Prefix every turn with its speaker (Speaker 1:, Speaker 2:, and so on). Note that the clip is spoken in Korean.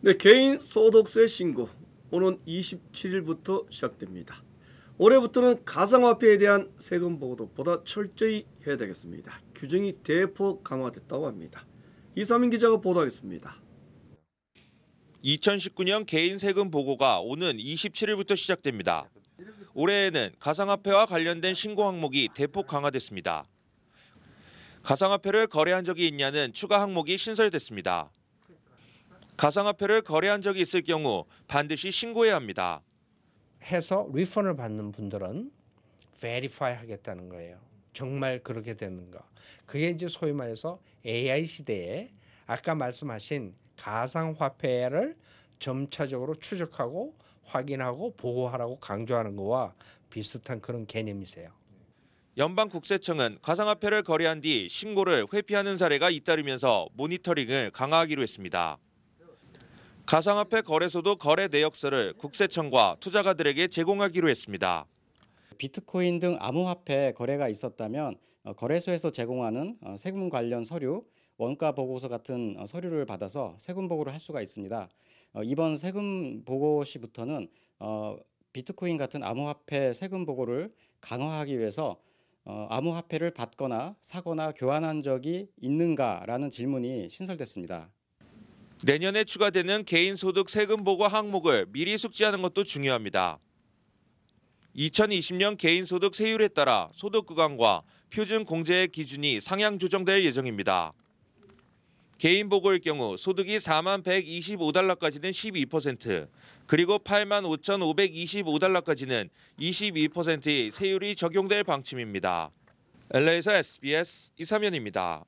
Speaker 1: 네, 개인 소득세 신고 오는 27일부터 시작됩니다. 올해부터는 가상화폐에 대한 세금 보도 보다 철저히 해야 되겠습니다.
Speaker 2: 규정이 대폭 강화됐다고 합니다. 이사민 기자가 보도하겠습니다. 2019년 개인 세금 보고가 오는 27일부터 시작됩니다. 올해에는 가상화폐와 관련된 신고 항목이 대폭 강화됐습니다. 가상화폐를 거래한 적이 있냐는 추가 항목이 신설됐습니다. 가상화폐를 거래한 적이 있을 경우 반드시 신고해야 합니다.
Speaker 1: 해서 리펀을 받는 분들은 베리파이 하겠다는 거예요. 정말 그렇게 되는가. 그게 이제 소위 말해서 AI 시대에 아까 말씀하신 가상화폐를 점차적으로 추적하고 확인하고 보고하라고 강조하는 거와 비슷한 그런 개념이세요.
Speaker 2: 연방 국세청은 가상화폐를 거래한 뒤 신고를 회피하는 사례가 잇따르면서 모니터링을 강화하기로 했습니다. 가상화폐 거래소도 거래 내역서를 국세청과 투자가들에게 제공하기로
Speaker 3: 했습니다. 비트코인 등 암호화폐 거래가 있었다면 어, 거래소에서 제공하는 어, 세금 관련 서류, 원가 보고서 같은 어, 서류를 받아서 세금 보고를 할 수가 있습니다. 이번 세금 보고 시부터는 비트코인 같은 암호화폐 세금 보고를 강화하기 위해서 암호화폐를 받거나 사거나 교환한 적이 있는가라는 질문이 신설됐습니다.
Speaker 2: 내년에 추가되는 개인소득 세금 보고 항목을 미리 숙지하는 것도 중요합니다. 2020년 개인소득 세율에 따라 소득 구간과 표준 공제의 기준이 상향 조정될 예정입니다. 개인 보고일 경우 소득이 4만 125달러까지는 12%, 그리고 8만 5,525달러까지는 22%의 세율이 적용될 방침입니다. LA에서 SBS 이삼현입니다.